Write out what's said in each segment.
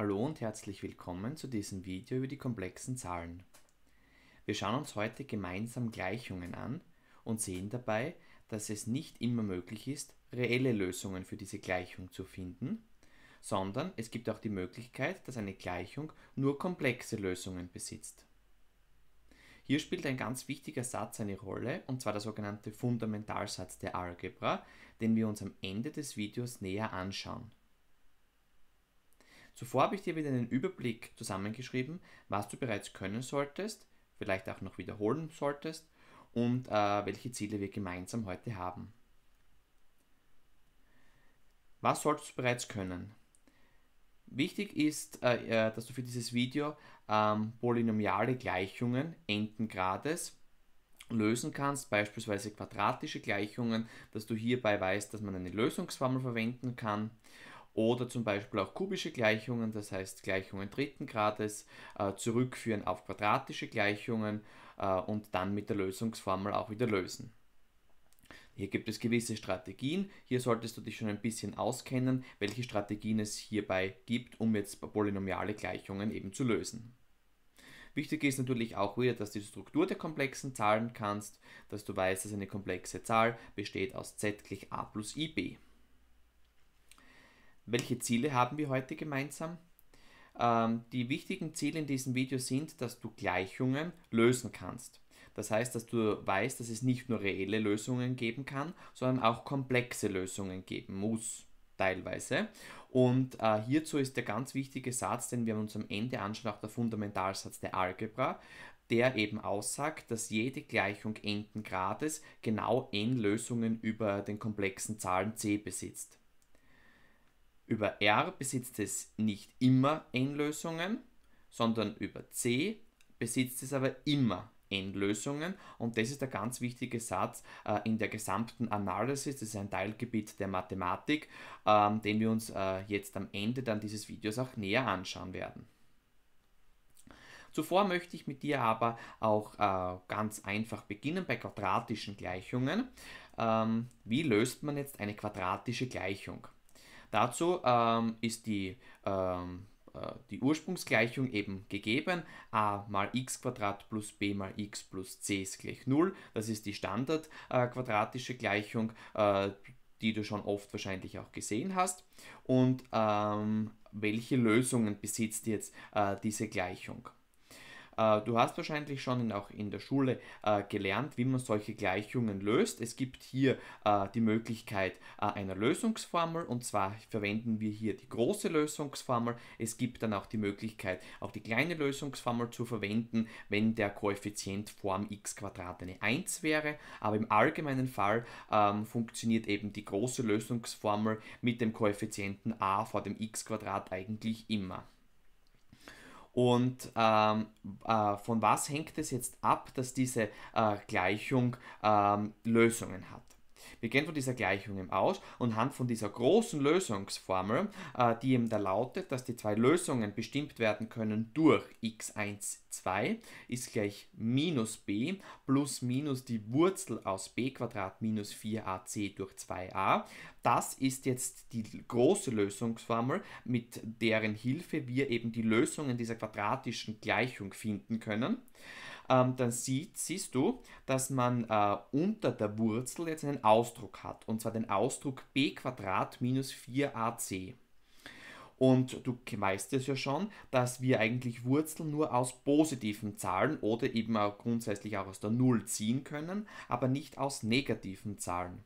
Hallo und herzlich willkommen zu diesem Video über die komplexen Zahlen. Wir schauen uns heute gemeinsam Gleichungen an und sehen dabei, dass es nicht immer möglich ist, reelle Lösungen für diese Gleichung zu finden, sondern es gibt auch die Möglichkeit, dass eine Gleichung nur komplexe Lösungen besitzt. Hier spielt ein ganz wichtiger Satz eine Rolle, und zwar der sogenannte Fundamentalsatz der Algebra, den wir uns am Ende des Videos näher anschauen. Zuvor habe ich dir wieder einen Überblick zusammengeschrieben, was du bereits können solltest, vielleicht auch noch wiederholen solltest und äh, welche Ziele wir gemeinsam heute haben. Was solltest du bereits können? Wichtig ist, äh, äh dass du für dieses Video ähm, polynomiale Gleichungen Endengrades lösen kannst, beispielsweise quadratische Gleichungen, dass du hierbei weißt, dass man eine Lösungsformel verwenden kann oder zum Beispiel auch kubische Gleichungen, das heißt Gleichungen dritten Grades, äh, zurückführen auf quadratische Gleichungen äh, und dann mit der Lösungsformel auch wieder lösen. Hier gibt es gewisse Strategien. Hier solltest du dich schon ein bisschen auskennen, welche Strategien es hierbei gibt, um jetzt polynomiale Gleichungen eben zu lösen. Wichtig ist natürlich auch wieder, dass du die Struktur der komplexen Zahlen kannst, dass du weißt, dass eine komplexe Zahl besteht aus z gleich a plus ib. Welche Ziele haben wir heute gemeinsam? Ähm, die wichtigen Ziele in diesem Video sind, dass du Gleichungen lösen kannst. Das heißt, dass du weißt, dass es nicht nur reelle Lösungen geben kann, sondern auch komplexe Lösungen geben muss, teilweise. Und äh, hierzu ist der ganz wichtige Satz, den wir uns am Ende anschauen, auch der Fundamentalsatz der Algebra, der eben aussagt, dass jede Gleichung n Grades genau n Lösungen über den komplexen Zahlen c besitzt. Über R besitzt es nicht immer N-Lösungen, sondern über C besitzt es aber immer N-Lösungen und das ist der ganz wichtige Satz äh, in der gesamten Analysis, das ist ein Teilgebiet der Mathematik, ähm, den wir uns äh, jetzt am Ende dann dieses Videos auch näher anschauen werden. Zuvor möchte ich mit dir aber auch äh, ganz einfach beginnen bei quadratischen Gleichungen. Ähm, wie löst man jetzt eine quadratische Gleichung? Dazu ähm, ist die, ähm, äh, die Ursprungsgleichung eben gegeben. a mal x plus b mal x plus c ist gleich 0. Das ist die standardquadratische äh, Gleichung, äh, die du schon oft wahrscheinlich auch gesehen hast. Und ähm, welche Lösungen besitzt jetzt äh, diese Gleichung? Äh, du hast wahrscheinlich schon auch in der Schule äh, gelernt, wie man solche Gleichungen löst. Es gibt hier äh, die Möglichkeit einer Lösungsformel und zwar verwenden wir hier die große Lösungsformel. Es gibt dann auch die Möglichkeit, auch die kleine Lösungsformel zu verwenden, wenn der Koeffizient Form x eine 1 wäre. Aber im allgemeinen Fall ähm, funktioniert eben die große Lösungsformel mit dem Koeffizienten a vor dem x eigentlich immer. Und ähm, äh, von was hängt es jetzt ab, dass diese äh, Gleichung ähm, Lösungen hat? Wir gehen von dieser Gleichung aus und anhand von dieser großen Lösungsformel, äh, die eben da lautet, dass die zwei Lösungen bestimmt werden können durch x1, 2 ist gleich minus b plus minus die Wurzel aus b minus 4ac durch 2a. Das ist jetzt die große Lösungsformel, mit deren Hilfe wir eben die Lösungen dieser quadratischen Gleichung finden können ähm, dann sieht, siehst du, dass man äh, unter der Wurzel jetzt einen Ausdruck hat. Und zwar den Ausdruck b minus 4ac. Und du weißt es ja schon, dass wir eigentlich Wurzeln nur aus positiven Zahlen oder eben auch grundsätzlich auch aus der Null ziehen können, aber nicht aus negativen Zahlen.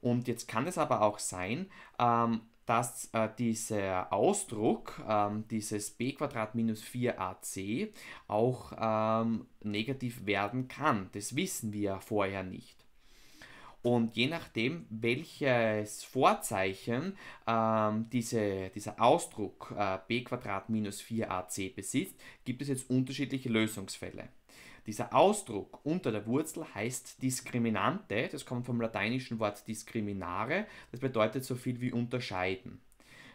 Und jetzt kann es aber auch sein, ähm, dass äh, dieser Ausdruck, ähm, dieses b minus 4ac, auch ähm, negativ werden kann. Das wissen wir vorher nicht. Und je nachdem, welches Vorzeichen ähm, diese, dieser Ausdruck äh, b minus 4ac besitzt, gibt es jetzt unterschiedliche Lösungsfälle. Dieser Ausdruck unter der Wurzel heißt Diskriminante, das kommt vom lateinischen Wort discriminare, das bedeutet so viel wie unterscheiden.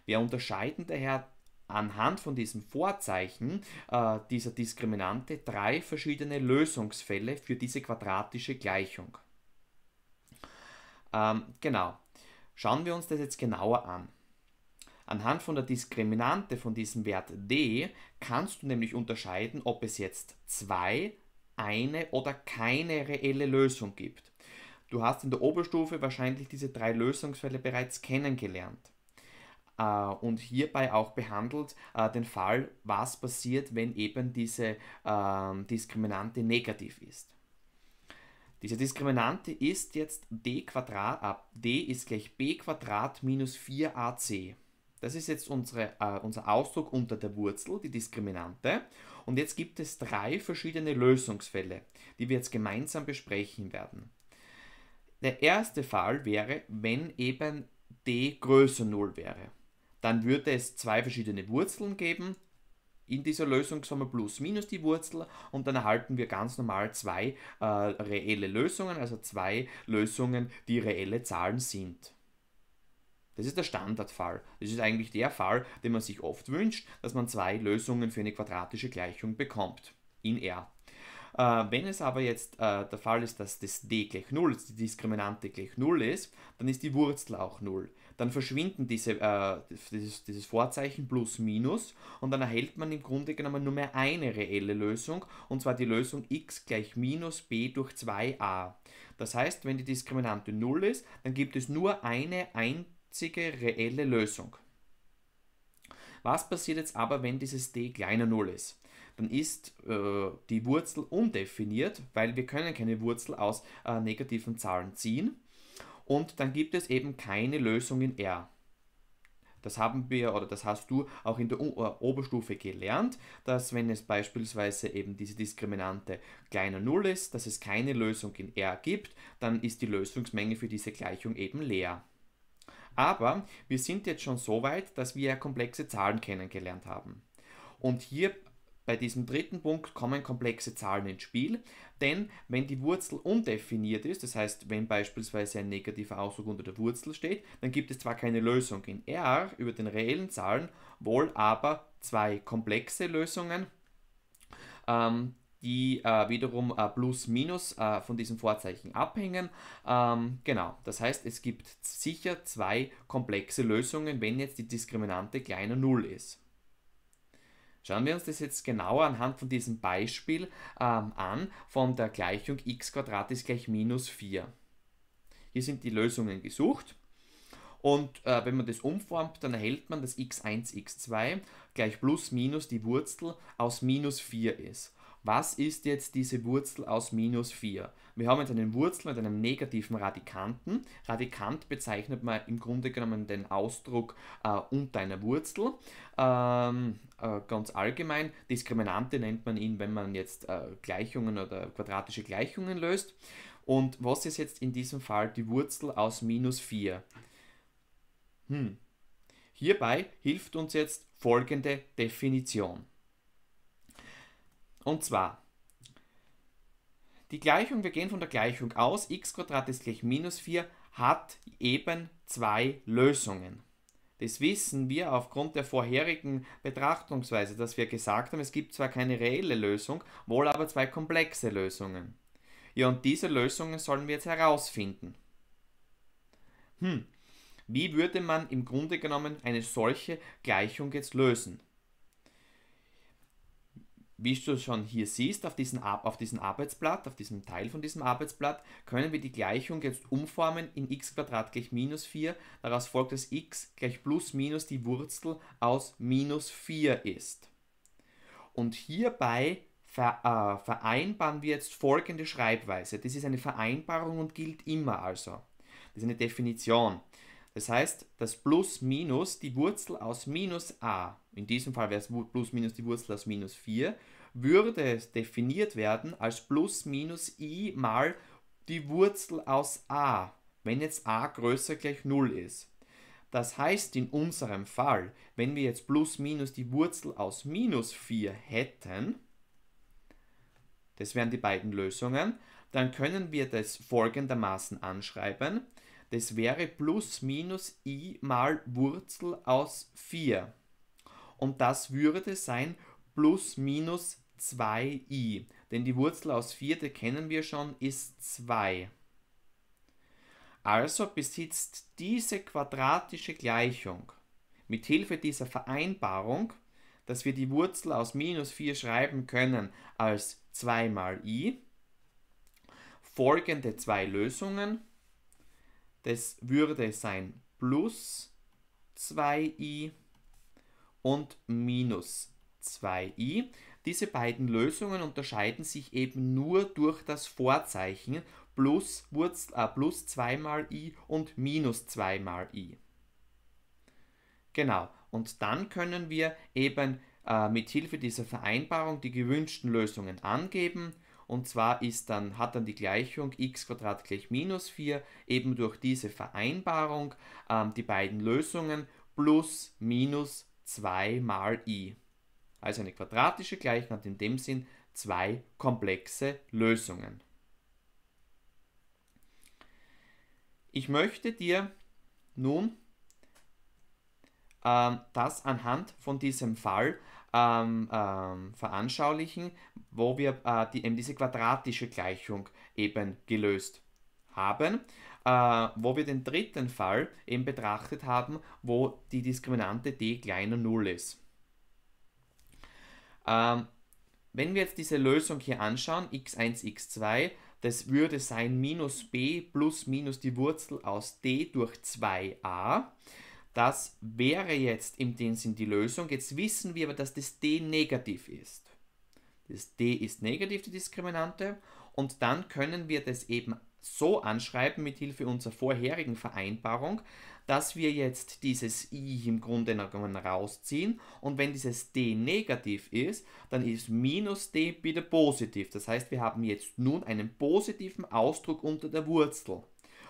Wir unterscheiden daher anhand von diesem Vorzeichen äh, dieser Diskriminante drei verschiedene Lösungsfälle für diese quadratische Gleichung. Ähm, genau, schauen wir uns das jetzt genauer an. Anhand von der Diskriminante von diesem Wert d kannst du nämlich unterscheiden, ob es jetzt 2, eine oder keine reelle Lösung gibt. Du hast in der Oberstufe wahrscheinlich diese drei Lösungsfälle bereits kennengelernt äh, und hierbei auch behandelt äh, den Fall, was passiert, wenn eben diese ähm, Diskriminante negativ ist. Diese Diskriminante ist jetzt d, Quadrat, äh, d ist gleich b Quadrat minus 4ac. Das ist jetzt unsere, äh, unser Ausdruck unter der Wurzel, die Diskriminante. Und jetzt gibt es drei verschiedene Lösungsfälle, die wir jetzt gemeinsam besprechen werden. Der erste Fall wäre, wenn eben d größer 0 wäre. Dann würde es zwei verschiedene Wurzeln geben. In dieser Lösungssumme plus minus die Wurzel und dann erhalten wir ganz normal zwei äh, reelle Lösungen, also zwei Lösungen, die reelle Zahlen sind. Das ist der Standardfall. Das ist eigentlich der Fall, den man sich oft wünscht, dass man zwei Lösungen für eine quadratische Gleichung bekommt. In R. Äh, wenn es aber jetzt äh, der Fall ist, dass das d gleich 0, die Diskriminante gleich 0 ist, dann ist die Wurzel auch 0. Dann verschwinden diese, äh, dieses, dieses, Vorzeichen plus minus und dann erhält man im Grunde genommen nur mehr eine reelle Lösung und zwar die Lösung x gleich minus b durch 2a. Das heißt, wenn die Diskriminante 0 ist, dann gibt es nur eine eindeutige einzige reelle Lösung. Was passiert jetzt aber, wenn dieses d kleiner 0 ist? Dann ist äh, die Wurzel undefiniert, weil wir können keine Wurzel aus äh, negativen Zahlen ziehen. Und dann gibt es eben keine Lösung in R. Das haben wir oder das hast du auch in der äh, Oberstufe gelernt, dass wenn es beispielsweise eben diese Diskriminante kleiner 0 ist, dass es keine Lösung in R gibt, dann ist die Lösungsmenge für diese Gleichung eben leer. Aber wir sind jetzt schon so weit, dass wir komplexe Zahlen kennengelernt haben. Und hier bei diesem dritten Punkt kommen komplexe Zahlen ins Spiel, denn wenn die Wurzel undefiniert ist, das heißt, wenn beispielsweise ein negativer Ausdruck unter der Wurzel steht, dann gibt es zwar keine Lösung in R über den reellen Zahlen, wohl aber zwei komplexe Lösungen, ähm, die äh, wiederum äh, plus minus äh, von diesem Vorzeichen abhängen. Ähm, genau, das heißt, es gibt sicher zwei komplexe Lösungen, wenn jetzt die Diskriminante kleiner 0 ist. Schauen wir uns das jetzt genauer anhand von diesem Beispiel ähm, an, von der Gleichung x ist gleich minus 4. Hier sind die Lösungen gesucht. Und äh, wenn man das umformt, dann erhält man, dass x1, x2 gleich plus minus die Wurzel aus minus 4 ist was ist jetzt diese Wurzel aus minus 4? Wir haben jetzt eine Wurzel mit einem negativen Radikanten. Radikant bezeichnet man im Grunde genommen den Ausdruck äh, unter einer Wurzel. Ähm, äh, ganz allgemein, Diskriminante nennt man ihn, wenn man jetzt äh, Gleichungen oder quadratische Gleichungen löst. Und was ist jetzt in diesem Fall die Wurzel aus minus 4? Hm. Hierbei hilft uns jetzt folgende Definition. Und zwar die Gleichung, wir gehen von der Gleichung aus, x ist gleich minus 4 hat eben zwei Lösungen. Das wissen wir aufgrund der vorherigen Betrachtungsweise, dass wir gesagt haben, es gibt zwar keine reelle Lösung, wohl aber zwei komplexe Lösungen. Ja, und diese Lösungen sollen wir jetzt herausfinden. Hm, wie würde man im Grunde genommen eine solche Gleichung jetzt lösen? Wie du schon hier siehst, auf diesem, auf diesem Arbeitsblatt, auf diesem Teil von diesem Arbeitsblatt, können wir die Gleichung jetzt umformen in x gleich minus 4. Daraus folgt, dass x gleich plus minus die Wurzel aus minus 4 ist. Und hierbei ver, äh, vereinbaren wir jetzt folgende Schreibweise. Das ist eine Vereinbarung und gilt immer also. Das ist eine Definition. Das heißt, das Plus minus die Wurzel aus minus a, in diesem Fall wäre es Plus minus die Wurzel aus minus 4, würde definiert werden als Plus minus i mal die Wurzel aus a, wenn jetzt a größer gleich 0 ist. Das heißt in unserem Fall, wenn wir jetzt plus minus die Wurzel aus minus 4 hätten, das wären die beiden Lösungen, dann können wir das folgendermaßen anschreiben. Das wäre plus minus i mal Wurzel aus 4. Und das würde sein plus minus 2i. Denn die Wurzel aus 4, die kennen wir schon, ist 2. Also besitzt diese quadratische Gleichung mit Hilfe dieser Vereinbarung, dass wir die Wurzel aus minus 4 schreiben können als 2 mal i, folgende zwei Lösungen. Das würde sein plus 2i und minus 2i. Diese beiden Lösungen unterscheiden sich eben nur durch das Vorzeichen plus, Wurzel, äh, plus 2 mal i und minus 2 mal i. Genau, und dann können wir eben äh, mit Hilfe dieser Vereinbarung die gewünschten Lösungen angeben und zwar ist dann, hat dann die Gleichung x gleich minus 4 eben durch diese Vereinbarung ähm, die beiden Lösungen plus minus 2 mal i. Also eine quadratische Gleichung hat in dem Sinn zwei komplexe Lösungen. Ich möchte dir nun ähm, das anhand von diesem Fall ähm, ähm, veranschaulichen, wo wir äh, die, eben diese quadratische Gleichung eben gelöst haben, äh, wo wir den dritten Fall eben betrachtet haben, wo die Diskriminante d kleiner 0 ist. Ähm, wenn wir jetzt diese Lösung hier anschauen, x1, x2, das würde sein minus b plus minus die Wurzel aus d durch 2a. Das wäre jetzt in dem Sinn die Lösung. Jetzt wissen wir aber, dass das D negativ ist. Das D ist negativ, die Diskriminante. Und dann können wir das eben so anschreiben, mit Hilfe unserer vorherigen Vereinbarung, dass wir jetzt dieses i im Grunde genommen rausziehen und wenn dieses d negativ ist, dann ist minus d wieder positiv. Das heißt, wir haben jetzt nun einen positiven Ausdruck unter der Wurzel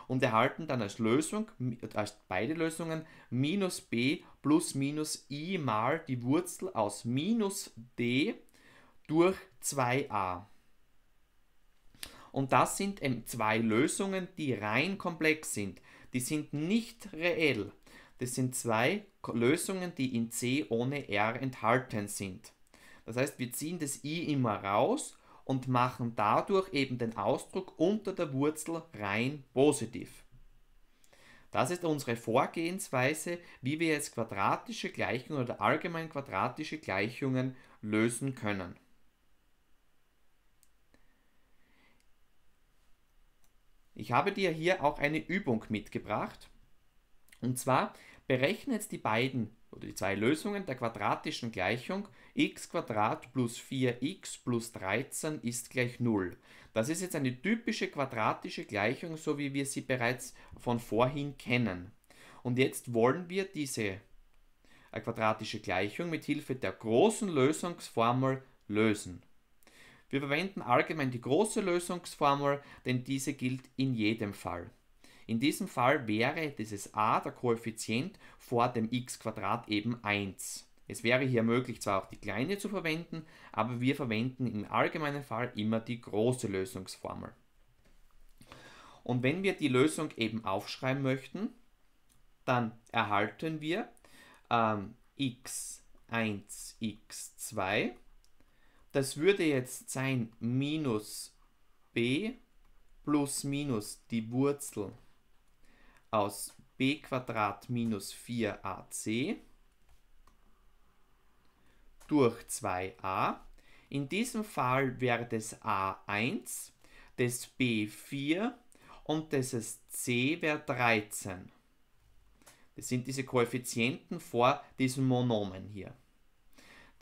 und erhalten dann als Lösung, als beide Lösungen, minus b plus minus i mal die Wurzel aus minus d durch 2a. Und das sind eben zwei Lösungen, die rein komplex sind. Die sind nicht reell. Das sind zwei Lösungen, die in C ohne R enthalten sind. Das heißt, wir ziehen das i immer raus und machen dadurch eben den Ausdruck unter der Wurzel rein positiv. Das ist unsere Vorgehensweise, wie wir jetzt quadratische Gleichungen oder allgemein quadratische Gleichungen lösen können. Ich habe dir hier auch eine Übung mitgebracht. Und zwar Berechne jetzt die beiden oder die zwei Lösungen der quadratischen Gleichung x plus 4x plus 13 ist gleich 0. Das ist jetzt eine typische quadratische Gleichung, so wie wir sie bereits von vorhin kennen. Und jetzt wollen wir diese äh, quadratische Gleichung mit Hilfe der großen Lösungsformel lösen. Wir verwenden allgemein die große Lösungsformel, denn diese gilt in jedem Fall. In diesem Fall wäre dieses a, der Koeffizient, vor dem x eben 1. Es wäre hier möglich, zwar auch die kleine zu verwenden, aber wir verwenden im allgemeinen Fall immer die große Lösungsformel. Und wenn wir die Lösung eben aufschreiben möchten, dann erhalten wir ähm, x1, x2. Das würde jetzt sein minus b plus minus die Wurzel aus b minus 4ac durch 2a. In diesem Fall wäre das a1, das b4 und das c wäre 13. Das sind diese Koeffizienten vor diesem Monomen hier.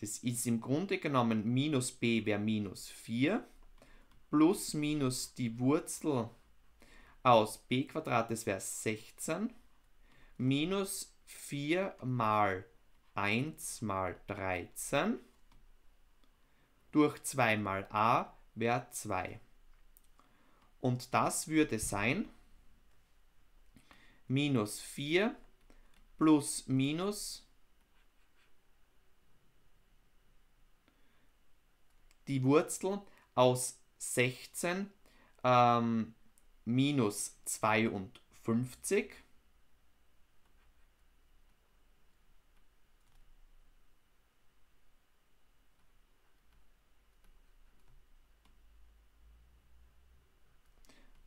Das ist im Grunde genommen minus b wäre minus 4 plus minus die Wurzel aus b Quadrat, das wäre 16, minus 4 mal 1 mal 13 durch 2 mal a wäre 2. Und das würde sein minus 4 plus minus die Wurzel aus 16 ähm, minus 52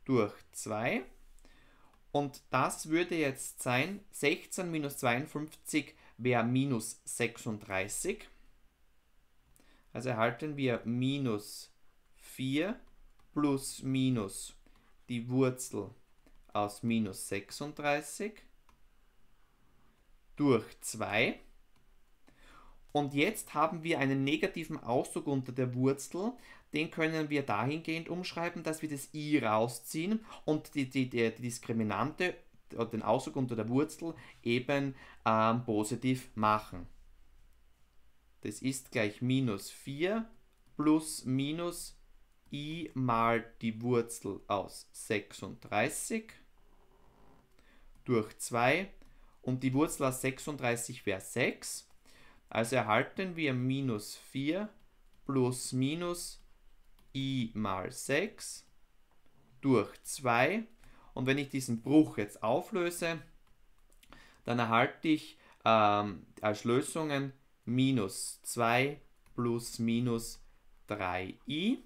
durch 2. Und das würde jetzt sein, 16 minus 52 wäre minus 36. Also erhalten wir minus 4 plus minus die Wurzel aus minus 36 durch 2. Und jetzt haben wir einen negativen Ausdruck unter der Wurzel. Den können wir dahingehend umschreiben, dass wir das i rausziehen und die, die, die Diskriminante oder äh, den Ausdruck unter der Wurzel eben ähm, positiv machen. Das ist gleich minus 4 plus minus i mal die Wurzel aus 36 durch 2 und die Wurzel aus 36 wäre 6. Also erhalten wir minus 4 plus minus i mal 6 durch 2. Und wenn ich diesen Bruch jetzt auflöse, dann erhalte ich ähm, als Lösungen minus 2 plus minus 3i.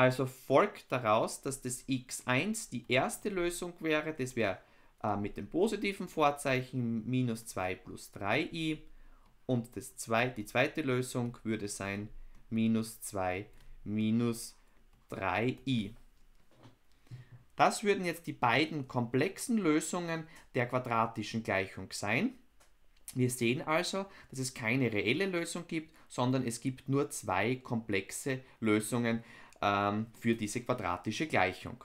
Also folgt daraus, dass das x1 die erste Lösung wäre. Das wäre äh, mit dem positiven Vorzeichen minus 2 plus 3i. Und das zwei, die zweite Lösung würde sein minus 2 minus 3i. Das würden jetzt die beiden komplexen Lösungen der quadratischen Gleichung sein. Wir sehen also, dass es keine reelle Lösung gibt, sondern es gibt nur zwei komplexe Lösungen ähm, für diese quadratische Gleichung.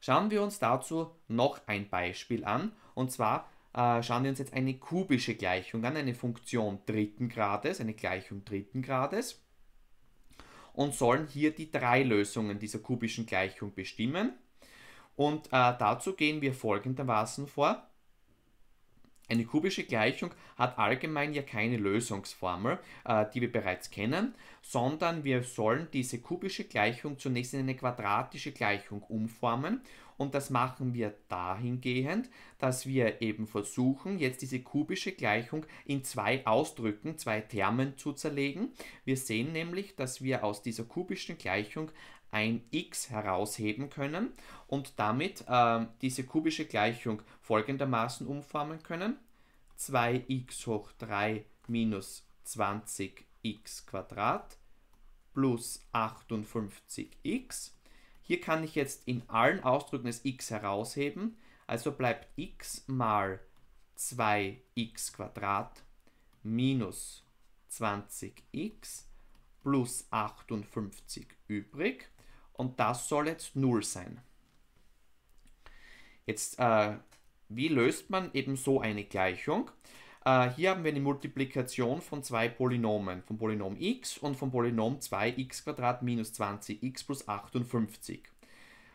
Schauen wir uns dazu noch ein Beispiel an und zwar äh, schauen wir uns jetzt eine kubische Gleichung an, eine Funktion dritten Grades, eine Gleichung dritten Grades und sollen hier die drei Lösungen dieser kubischen Gleichung bestimmen. Und äh, dazu gehen wir folgendermaßen vor. Eine kubische Gleichung hat allgemein ja keine Lösungsformel, äh, die wir bereits kennen, sondern wir sollen diese kubische Gleichung zunächst in eine quadratische Gleichung umformen und das machen wir dahingehend, dass wir eben versuchen, jetzt diese kubische Gleichung in zwei Ausdrücken, zwei Termen zu zerlegen. Wir sehen nämlich, dass wir aus dieser kubischen Gleichung ein x herausheben können und damit äh, diese kubische Gleichung folgendermaßen umformen können. 2x hoch 3 minus 20x plus 58x. Hier kann ich jetzt in allen Ausdrücken das x herausheben, also bleibt x mal 2x minus 20x plus 58 übrig und das soll jetzt 0 sein. Jetzt, äh, wie löst man eben so eine Gleichung? Äh, hier haben wir eine Multiplikation von zwei Polynomen, vom Polynom x und vom Polynom 2x2 minus 20x plus 58.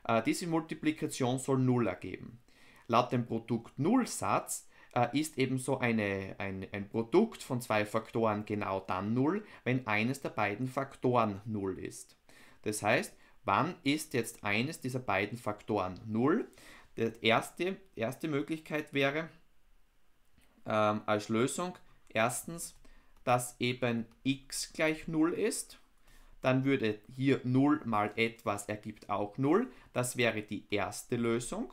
Äh, diese Multiplikation soll 0 ergeben. Laut dem produkt 0 satz äh, ist ebenso eine, ein, ein Produkt von zwei Faktoren genau dann 0, wenn eines der beiden Faktoren 0 ist. Das heißt, Wann ist jetzt eines dieser beiden Faktoren 0? Die erste, erste Möglichkeit wäre ähm, als Lösung erstens, dass eben x gleich 0 ist. Dann würde hier 0 mal etwas ergibt auch 0. Das wäre die erste Lösung.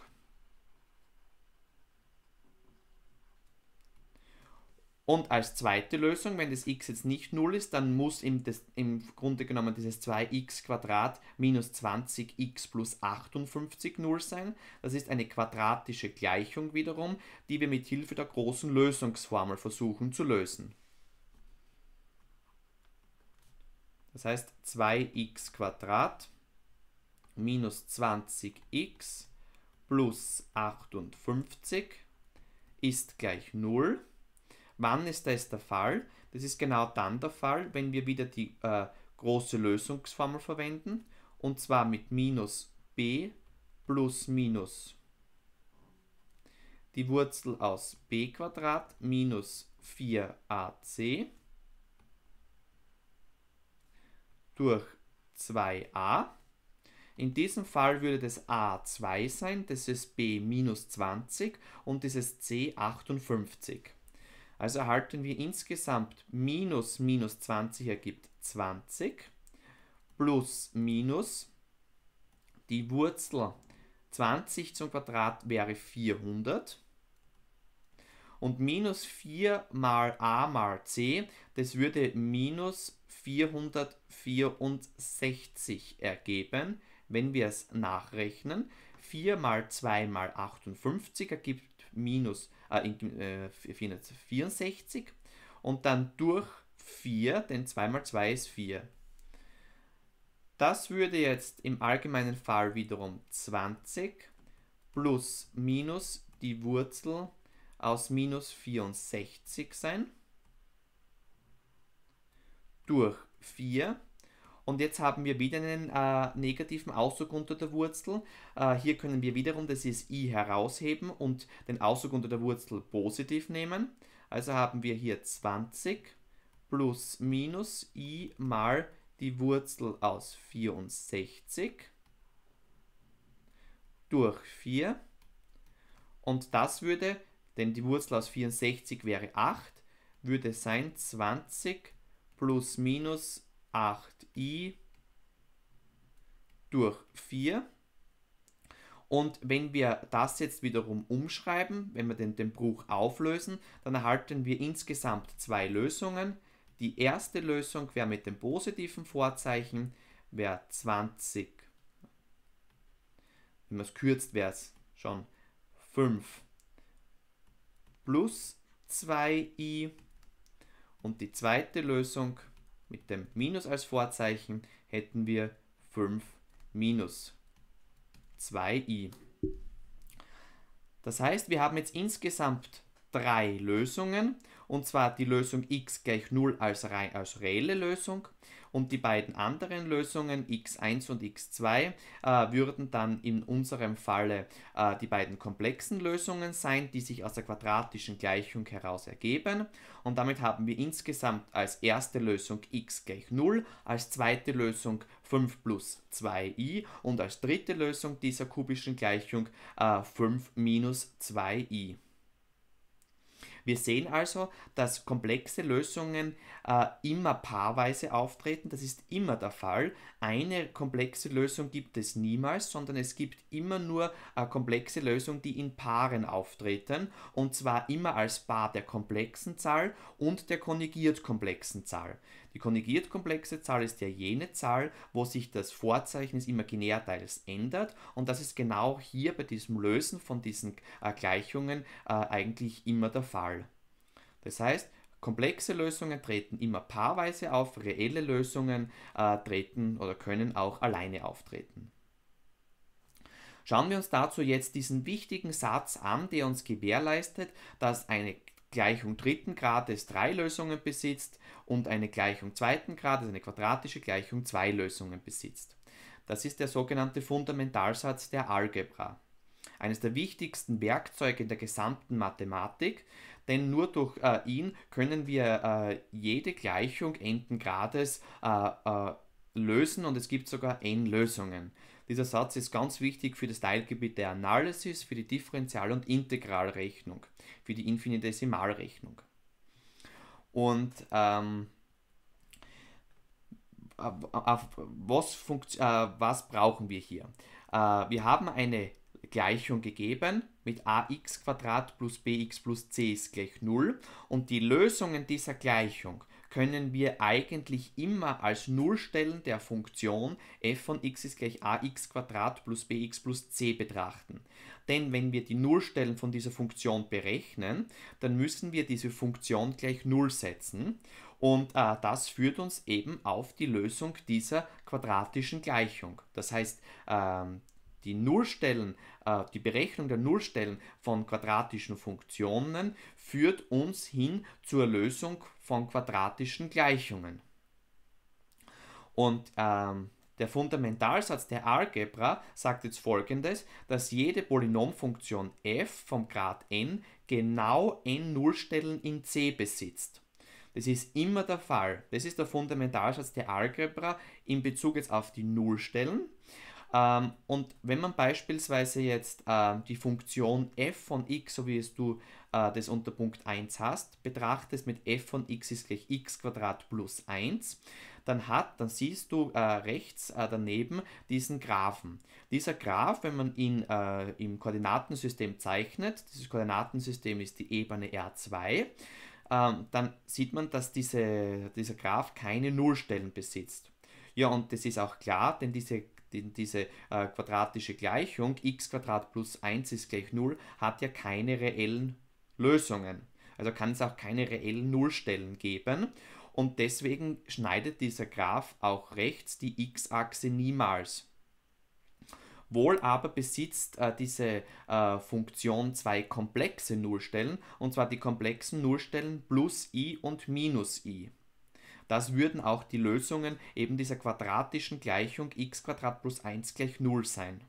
Und als zweite Lösung, wenn das x jetzt nicht 0 ist, dann muss im, das, im Grunde genommen dieses 2x minus 20x plus 58 0 sein. Das ist eine quadratische Gleichung wiederum, die wir mit Hilfe der großen Lösungsformel versuchen zu lösen. Das heißt 2x minus 20x plus 58 ist gleich 0. Wann ist das der Fall? Das ist genau dann der Fall, wenn wir wieder die äh, große Lösungsformel verwenden und zwar mit minus b plus minus die Wurzel aus b minus 4ac durch 2a. In diesem Fall würde das a 2 sein, das ist b minus 20 und dieses c 58. Also erhalten wir insgesamt minus minus 20 ergibt 20 plus minus die Wurzel 20 zum Quadrat wäre 400 und minus 4 mal a mal c, das würde minus 464 ergeben, wenn wir es nachrechnen. 4 mal 2 mal 58 ergibt minus ah, äh, 464 und dann durch 4, denn 2 mal 2 ist 4. Das würde jetzt im allgemeinen Fall wiederum 20 plus minus die Wurzel aus minus 64 sein durch 4 und jetzt haben wir wieder einen äh, negativen Ausdruck unter der Wurzel. Äh, hier können wir wiederum das i herausheben und den Ausdruck unter der Wurzel positiv nehmen. Also haben wir hier 20 plus minus i mal die Wurzel aus 64 durch 4. Und das würde, denn die Wurzel aus 64 wäre 8, würde sein 20 plus minus 8i durch 4. Und wenn wir das jetzt wiederum umschreiben, wenn wir den, den Bruch auflösen, dann erhalten wir insgesamt zwei Lösungen. Die erste Lösung wäre mit dem positiven Vorzeichen, wäre 20. Wenn man es kürzt, wäre es schon 5 plus 2i. Und die zweite Lösung mit dem Minus als Vorzeichen hätten wir 5 minus 2i. Das heißt, wir haben jetzt insgesamt drei Lösungen, und zwar die Lösung x gleich 0 als, als reelle Lösung, und die beiden anderen Lösungen x1 und x2 äh, würden dann in unserem Falle äh, die beiden komplexen Lösungen sein, die sich aus der quadratischen Gleichung heraus ergeben und damit haben wir insgesamt als erste Lösung x gleich 0, als zweite Lösung 5 plus 2i und als dritte Lösung dieser kubischen Gleichung äh, 5 minus 2i. Wir sehen also, dass komplexe Lösungen äh, immer paarweise auftreten. Das ist immer der Fall. Eine komplexe Lösung gibt es niemals, sondern es gibt immer nur äh, komplexe Lösungen, die in Paaren auftreten. Und zwar immer als Paar der komplexen Zahl und der konjugiert komplexen Zahl. Die konjugiert komplexe Zahl ist ja jene Zahl, wo sich das Vorzeichen des Imaginärteils ändert und das ist genau hier bei diesem Lösen von diesen äh, Gleichungen äh, eigentlich immer der Fall. Das heißt, komplexe Lösungen treten immer paarweise auf, reelle Lösungen äh, treten oder können auch alleine auftreten. Schauen wir uns dazu jetzt diesen wichtigen Satz an, der uns gewährleistet, dass eine Gleichung dritten Grades drei Lösungen besitzt und eine Gleichung zweiten Grades, eine quadratische Gleichung zwei Lösungen besitzt. Das ist der sogenannte Fundamentalsatz der Algebra. Eines der wichtigsten Werkzeuge in der gesamten Mathematik, denn nur durch äh, ihn können wir äh, jede Gleichung n Grades äh, äh, lösen und es gibt sogar n Lösungen. Dieser Satz ist ganz wichtig für das Teilgebiet der Analysis, für die Differential- und Integralrechnung, für die Infinitesimalrechnung. Und ähm, äh, was, äh, was, brauchen wir hier? Äh, wir haben eine Gleichung gegeben mit ax plus bx plus c ist gleich 0 und die Lösungen dieser Gleichung können wir eigentlich immer als Nullstellen der Funktion f von x ist gleich ax plus bx plus c betrachten. Denn wenn wir die Nullstellen von dieser Funktion berechnen, dann müssen wir diese Funktion gleich 0 setzen. Und äh, das führt uns eben auf die Lösung dieser quadratischen Gleichung. Das heißt, ähm, die Nullstellen, äh, die Berechnung der Nullstellen von quadratischen Funktionen führt uns hin zur Lösung von quadratischen Gleichungen. Und ähm, der Fundamentalsatz der Algebra sagt jetzt folgendes, dass jede Polynomfunktion f vom Grad n genau n Nullstellen in C besitzt. Das ist immer der Fall. Das ist der Fundamentalsatz der Algebra in Bezug jetzt auf die Nullstellen. Ähm, und wenn man beispielsweise jetzt äh, die Funktion f von x, so wie es du äh, das unter Punkt 1 hast, betrachtest mit f von x ist gleich x plus 1, dann hat, dann siehst du äh, rechts äh, daneben diesen Graphen. Dieser Graph, wenn man ihn äh, im Koordinatensystem zeichnet, dieses Koordinatensystem ist die Ebene R2, ähm, dann sieht man, dass diese, dieser Graph keine Nullstellen besitzt. Ja, und das ist auch klar, denn diese die, diese äh, quadratische Gleichung x plus 1 ist gleich 0 hat ja keine reellen Lösungen. Also kann es auch keine reellen Nullstellen geben. Und deswegen schneidet dieser Graph auch rechts die x-Achse niemals. Wohl aber besitzt äh, diese äh, Funktion zwei komplexe Nullstellen, und zwar die komplexen Nullstellen plus i und minus i. Das würden auch die Lösungen eben dieser quadratischen Gleichung x plus 1 gleich 0 sein.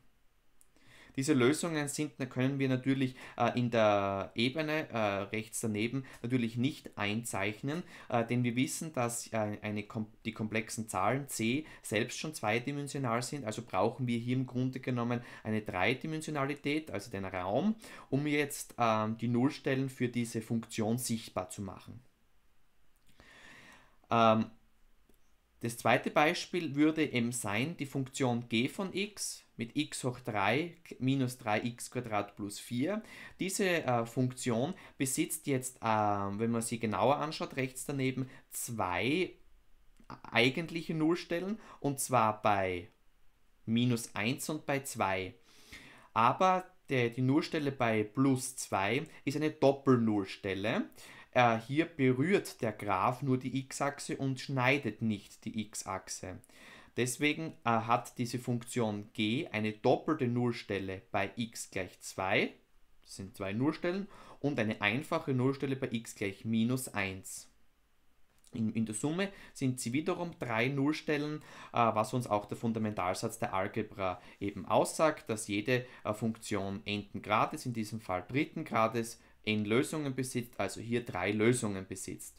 Diese Lösungen sind, können wir natürlich äh, in der Ebene äh, rechts daneben natürlich nicht einzeichnen, äh, denn wir wissen, dass äh, eine, die komplexen Zahlen c selbst schon zweidimensional sind, also brauchen wir hier im Grunde genommen eine Dreidimensionalität, also den Raum, um jetzt ähm, die Nullstellen für diese Funktion sichtbar zu machen. Ähm, das zweite Beispiel würde eben sein, die Funktion g von x mit x hoch 3 minus 3x plus 4. Diese äh, Funktion besitzt jetzt, äh, wenn man sie genauer anschaut, rechts daneben zwei eigentliche Nullstellen und zwar bei minus 1 und bei 2. Aber der, die Nullstelle bei plus 2 ist eine Doppelnullstelle. Äh, hier berührt der Graph nur die x-Achse und schneidet nicht die x-Achse. Deswegen äh, hat diese Funktion g eine doppelte Nullstelle bei x gleich 2, das sind zwei Nullstellen, und eine einfache Nullstelle bei x gleich minus 1. In, in, der Summe sind sie wiederum drei Nullstellen, äh, was uns auch der Fundamentalsatz der Algebra eben aussagt, dass jede äh, Funktion nten Grades, in diesem Fall dritten Grades, n Lösungen besitzt, also hier drei Lösungen besitzt.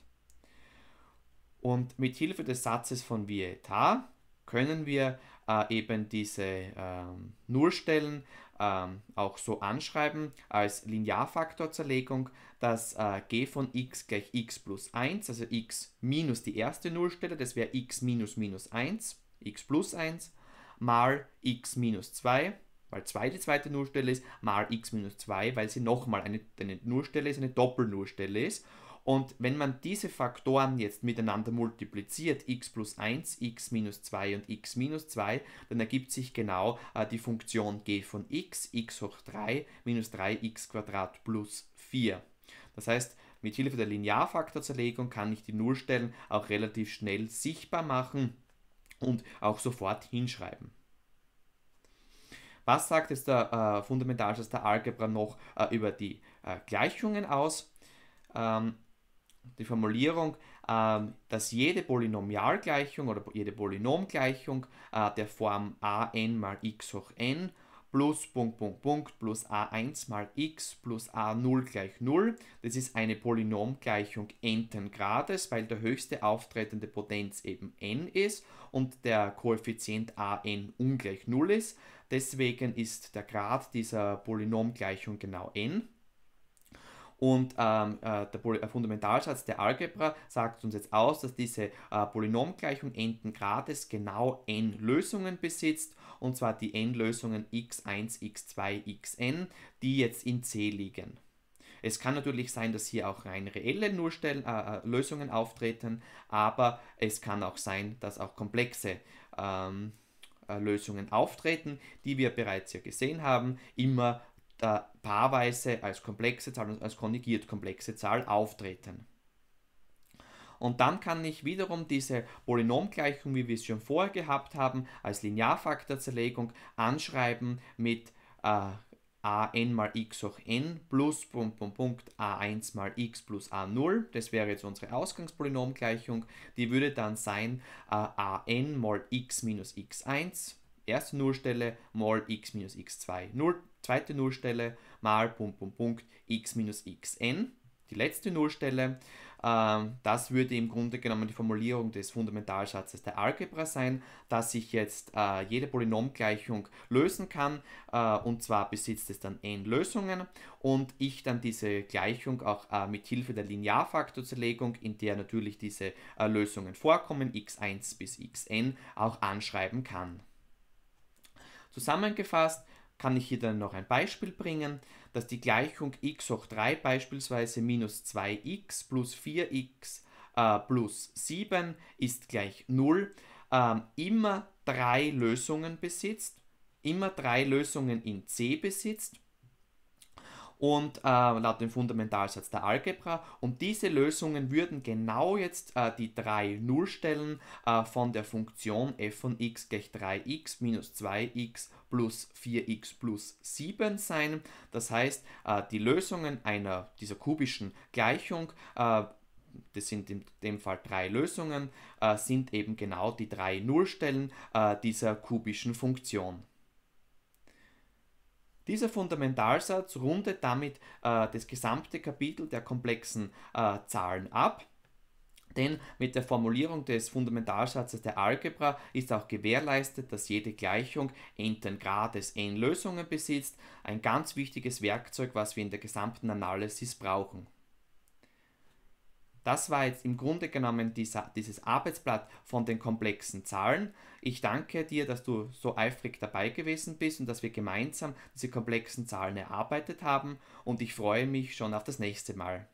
Und mit Hilfe des Satzes von Vieta können wir äh, eben diese äh, Nullstellen äh, auch so anschreiben als Linearfaktorzerlegung, dass äh, g von x gleich x plus 1, also x minus die erste Nullstelle, das wäre x minus minus 1, x plus 1, mal x minus 2 weil 2 die zweite Nullstelle ist, mal x minus 2, weil sie nochmal eine, eine Nullstelle ist, eine Doppelnullstelle ist. Und wenn man diese Faktoren jetzt miteinander multipliziert, x plus 1, x minus 2 und x minus 2, dann ergibt sich genau äh, die Funktion g von x, x hoch 3 minus 3x plus 4. Das heißt, mit Hilfe der Linearfaktorzerlegung kann ich die Nullstellen auch relativ schnell sichtbar machen und auch sofort hinschreiben. Was sagt jetzt der äh, der Algebra noch äh, über die äh, Gleichungen aus? Ähm, die Formulierung, ähm, dass jede Polynomialgleichung oder jede Polynomgleichung äh, der Form a n mal x hoch n plus Punkt, Punkt, Punkt plus a1 mal x plus a0 gleich 0. Das ist eine Polynomgleichung nten Grades, weil der höchste auftretende Potenz eben n ist und der Koeffizient an ungleich 0 ist. Deswegen ist der Grad dieser Polynomgleichung genau n. Und ähm, äh, der äh, Fundamentalsatz der Algebra sagt uns jetzt aus, dass diese äh, Polynomgleichung n Grades genau n Lösungen besitzt, und zwar die n Lösungen x1, x2, xn, die jetzt in C liegen. Es kann natürlich sein, dass hier auch rein reelle Nullstellen, äh, äh, Lösungen auftreten, aber es kann auch sein, dass auch komplexe ähm, Lösungen auftreten, die wir bereits hier gesehen haben, immer da paarweise als komplexe Zahl und als konjugiert komplexe Zahl auftreten. Und dann kann ich wiederum diese Polynomgleichung, wie wir es schon vorher gehabt haben, als Linearfaktorzerlegung anschreiben mit äh, n mal x hoch n plus Punkt, Punkt, Punkt a1 mal x plus a0. Das wäre jetzt unsere Ausgangspolynomgleichung. Die würde dann sein äh, n mal x minus x1, erste Nullstelle, mal x minus x2, Null, zweite Nullstelle mal Punkt, Punkt, Punkt, x minus xn, die letzte Nullstelle. Ähm, das würde im Grunde genommen die Formulierung des Fundamentalsatzes der Algebra sein, dass ich jetzt äh, jede Polynomgleichung lösen kann. Äh, und zwar besitzt es dann n Lösungen und ich dann diese Gleichung auch äh, mit Hilfe der Linearfaktorzerlegung, in der natürlich diese Lösungen vorkommen, x1 bis xn, auch anschreiben kann. Zusammengefasst, kann ich hier dann noch ein Beispiel bringen, dass die Gleichung x hoch 3 beispielsweise minus 2x plus 4x äh, plus 7 ist gleich 0 äh, immer drei Lösungen besitzt, immer drei Lösungen in C besitzt und äh, laut dem Fundamentalsatz der Algebra. Und diese Lösungen würden genau jetzt äh, die drei Nullstellen äh, von der Funktion f von x gleich 3x minus 2x plus 4x plus 7 sein. Das heißt, äh, die Lösungen einer dieser kubischen Gleichung äh, das sind in dem Fall drei Lösungen, äh, sind eben genau die drei Nullstellen äh, dieser kubischen Funktion. Dieser Fundamentalsatz rundet damit äh, das gesamte Kapitel der komplexen äh, Zahlen ab. Denn mit der Formulierung des Fundamentalsatzes der Algebra ist auch gewährleistet, dass jede Gleichung n Grades n Lösungen besitzt, ein ganz wichtiges Werkzeug, was wir in der gesamten Analysis brauchen. Das war jetzt im Grunde genommen dieser, dieses Arbeitsblatt von den komplexen Zahlen. Ich danke dir, dass du so eifrig dabei gewesen bist und dass wir gemeinsam diese komplexen Zahlen erarbeitet haben und ich freue mich schon auf das nächste Mal.